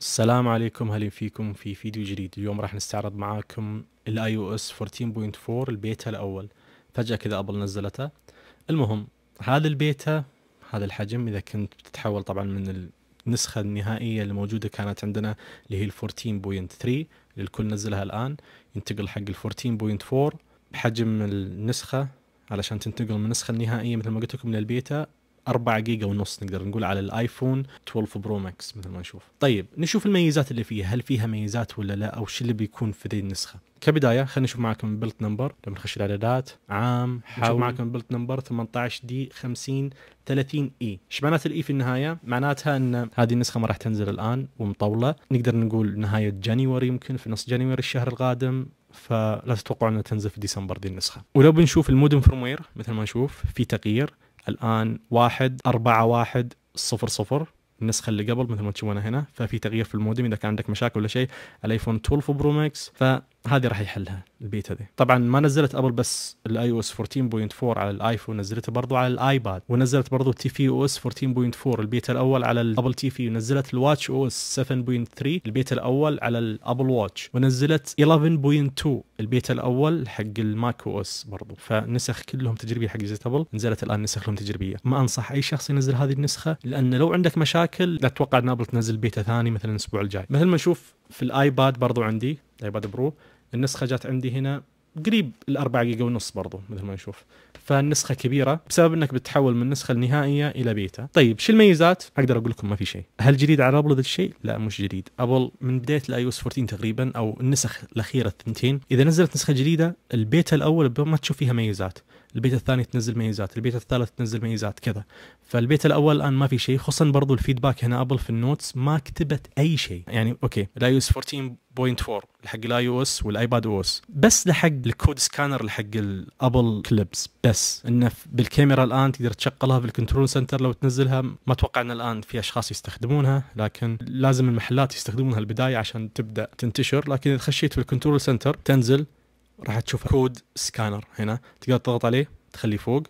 السلام عليكم هلا فيكم في فيديو جديد اليوم راح نستعرض معاكم الاي او اس 14.4 البيتا الاول فجأة كذا ابل نزلته المهم هذا البيتا هذا الحجم اذا كنت بتتحول طبعا من النسخة النهائية الموجودة كانت عندنا اللي هي ال 14.3 للكل نزلها الان ينتقل حق ال 14.4 بحجم النسخة علشان تنتقل من النسخة النهائية مثل ما قلت لكم للبيتا 4 جيجا ونص نقدر نقول على الايفون 12 برو ماكس مثل ما نشوف طيب نشوف الميزات اللي فيها هل فيها ميزات ولا لا او شو اللي بيكون في ذي النسخه كبدايه خلينا نشوف معكم بلت نمبر لما نخش الاعدادات عام حاول معكم بلت نمبر 18 دي 50 30 اي ايش معنات الاي e في النهايه معناتها ان هذه النسخه ما راح تنزل الان ومطوله نقدر نقول نهايه جانيوري يمكن في نص جانيوري الشهر القادم فلا تتوقعوا انها تنزل في ديسمبر دي النسخه ولو بنشوف المودم فيرموير مثل ما نشوف في تغيير الان واحد أربعة واحد صفر صفر النسخه اللي قبل مثل ما تشوفونها هنا ففي تغيير في المودم اذا كان عندك مشاكل ولا شيء الايفون 12 برو ماكس ف هذه راح يحلها البيتا دي طبعا ما نزلت ابل بس الاي او اس 14.4 على الايفون نزلته برضو على الايباد ونزلت برضو تي في او اس 14.4 البيتا الاول على الابل تي في ونزلت الواتش او اس 7.3 البيتا الاول على الابل واتش ونزلت 11.2 البيتا الاول حق الماك او اس برضو فنسخ كلهم تجريبيه حق زيت ابل نزلت الان نسخ لهم تجريبيه ما انصح اي شخص ينزل هذه النسخه لان لو عندك مشاكل لا تتوقع ان ابل تنزل بيتا ثاني مثلا الاسبوع الجاي مثل ما نشوف في الايباد برضو عندي الايباد برو النسخه جات عندي هنا قريب الأربعة جيجا ونص برضو مثل ما نشوف فالنسخه كبيره بسبب انك بتحول من النسخه النهائيه الى بيتا طيب شو الميزات اقدر اقول لكم ما في شيء هل جديد على ابل ذا الشيء لا مش جديد ابل من بدايه الاي او اس 14 تقريبا او النسخ الاخيره الثنتين اذا نزلت نسخه جديده البيتا الاول ما تشوف فيها ميزات البيت الثاني تنزل ميزات البيت الثالث تنزل ميزات كذا فالبيت الاول الان ما في شيء خصوصا برضو الفيدباك هنا ابل في النوتس ما كتبت اي شيء يعني اوكي الاي اس 14 6.4 لحق الاي او اس والايباد او اس بس لحق الكود سكانر لحق الابل كليبس بس انه بالكاميرا الان تقدر تشغلها بالكنترول سنتر لو تنزلها ما اتوقع ان الان في اشخاص يستخدمونها لكن لازم المحلات يستخدمونها البدايه عشان تبدا تنتشر لكن اذا خشيت في الكنترول سنتر تنزل راح تشوف كود سكانر هنا تقدر تضغط عليه تخليه فوق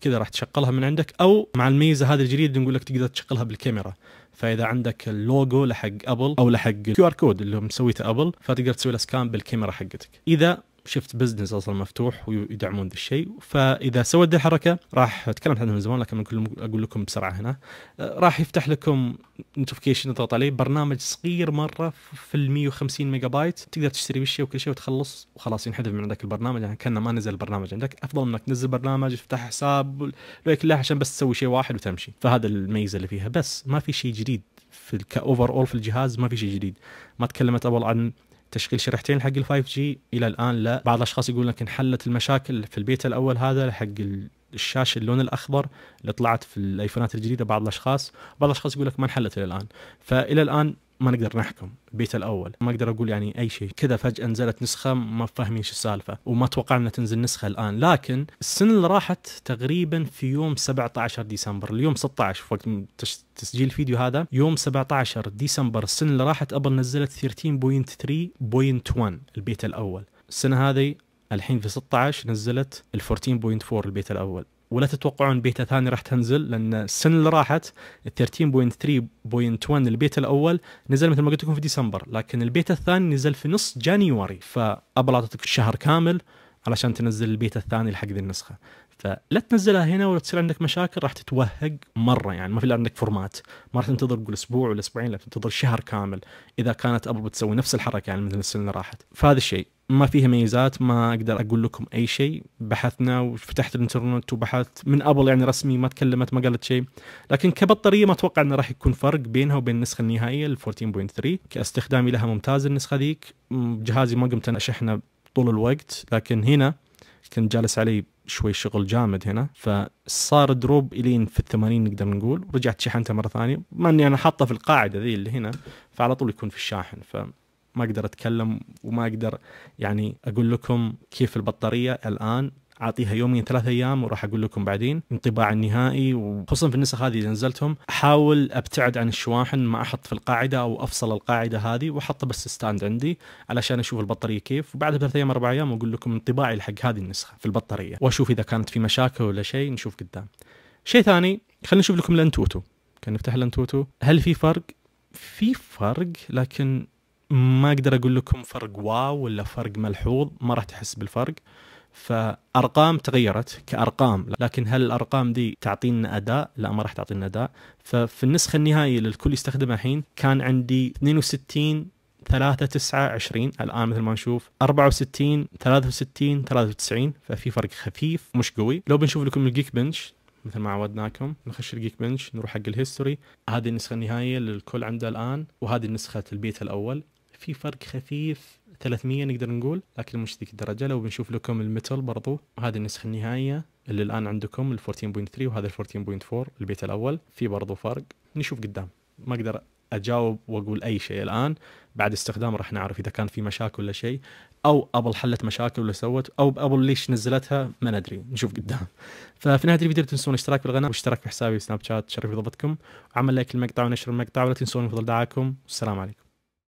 كذا راح تشغلها من عندك او مع الميزه هذه الجديده نقول لك تقدر تشغلها بالكاميرا فاذا عندك اللوجو لحق ابل او لحق كيو ار كود اللي مسويته ابل فتقدر تسوي له سكان بالكاميرا حقتك اذا شفت بزنس اصلا مفتوح ويدعمون ذا الشيء فاذا سويت ذي الحركه راح تكلمت عنها من زمان لكن اقول لكم بسرعه هنا أه، راح يفتح لكم نوتيفيكيشن اضغط عليه برنامج صغير مره في ال 150 ميجا بايت تقدر تشتري بالشيء وكل شيء وتخلص وخلاص ينحذف من عندك البرنامج يعني كانه ما نزل برنامج عندك افضل انك تنزل برنامج تفتح حساب لا عشان بس تسوي شيء واحد وتمشي فهذا الميزه اللي فيها بس ما في شيء جديد في كاوفر اول في الجهاز ما في شيء جديد ما تكلمت اول عن تشغيل شريحتين حق ال 5 جي الى الان لا بعض الاشخاص يقول لك انحلت المشاكل في البيت الاول هذا حق الشاشه اللون الاخضر اللي طلعت في الايفونات الجديده بعض الاشخاص بعض الاشخاص يقول لك ما انحلت الى الان فالى الان ما نقدر نحكم البيت الاول ما اقدر اقول يعني اي شيء كذا فجاه نزلت نسخه ما فاهمين شو السالفه وما توقعنا تنزل نسخه الان لكن السنه اللي راحت تقريبا في يوم 17 ديسمبر اليوم 16 وقت تسجيل الفيديو هذا يوم 17 ديسمبر السنه اللي راحت ابل نزلت 13.3.1 البيت الاول السنه هذه الحين في 16 نزلت ال 14.4 البيت الاول ولا تتوقعون بيتا ثاني راح تنزل لان السنه اللي راحت 13.3.1 البيتا الاول نزل مثل ما قلت لكم في ديسمبر لكن البيتا الثاني نزل في نص جانيوري فابل اعطتك شهر كامل علشان تنزل البيتا الثاني لحق ذي النسخه فلا تنزلها هنا ولا تصير عندك مشاكل راح تتوهق مره يعني ما في عندك فورمات ما راح تنتظر تقول اسبوع ولا اسبوعين لا تنتظر شهر كامل اذا كانت ابل بتسوي نفس الحركه يعني مثل السنه اللي راحت فهذا الشيء ما فيها ميزات ما اقدر اقول لكم اي شيء بحثنا وفتحت الانترنت وبحثت من ابل يعني رسمي ما تكلمت ما قالت شيء لكن كبطاريه ما اتوقع انه راح يكون فرق بينها وبين النسخه النهائيه ال 14.3 كاستخدامي لها ممتاز النسخه ذيك جهازي ما قمت انا اشحنه طول الوقت لكن هنا كنت جالس علي شوي شغل جامد هنا فصار دروب الين في الثمانين نقدر نقول ورجعت شحنته مره ثانيه بما اني انا حاطه في القاعده ذي اللي هنا فعلى طول يكون في الشاحن ف ما اقدر اتكلم وما اقدر يعني اقول لكم كيف البطاريه الان اعطيها يومين ثلاثة ايام وراح اقول لكم بعدين انطباع النهائي وخصوصا في النسخ هذه اللي نزلتهم احاول ابتعد عن الشواحن ما احط في القاعده او افصل القاعده هذه واحطها بس ستاند عندي علشان اشوف البطاريه كيف وبعدها بثلاث ايام اربع ايام اقول لكم انطباعي حق هذه النسخه في البطاريه واشوف اذا كانت في مشاكل ولا شيء نشوف قدام. شيء ثاني خلينا نشوف لكم الانتوتو كان نفتح الانتوتو هل في فرق؟ في فرق لكن ما اقدر اقول لكم فرق واو ولا فرق ملحوظ ما راح تحس بالفرق فارقام تغيرت كارقام لكن هل الارقام دي تعطينا اداء؟ لا ما راح تعطينا اداء ففي النسخه النهائيه اللي الكل يستخدمها الحين كان عندي 62 3 9 20 الان مثل ما نشوف 64 63 93 ففي فرق خفيف مش قوي لو بنشوف لكم الجيك بنش مثل ما عودناكم نخش الجيك بنش نروح حق الهيستوري هذه النسخه النهائيه للكل عنده الان وهذه نسخه البيت الاول في فرق خفيف 300 نقدر نقول لكن مش ذيك الدرجه لو بنشوف لكم المتل برضو هذه النسخه النهائيه اللي الان عندكم ال 14.3 وهذا ال 14.4 البيت الاول في برضو فرق نشوف قدام ما اقدر اجاوب واقول اي شيء الان بعد استخدام راح نعرف اذا كان في مشاكل ولا شيء او ابل حلت مشاكل ولا سوت او ابل ليش نزلتها ما ندري نشوف قدام ففي نهايه الفيديو لا تنسون الاشتراك بالقناه واشتراك في حسابي سناب شات شرف بضبطكم وعمل لايك المقطع ونشر المقطع ولا تنسون فضل دعاكم والسلام عليكم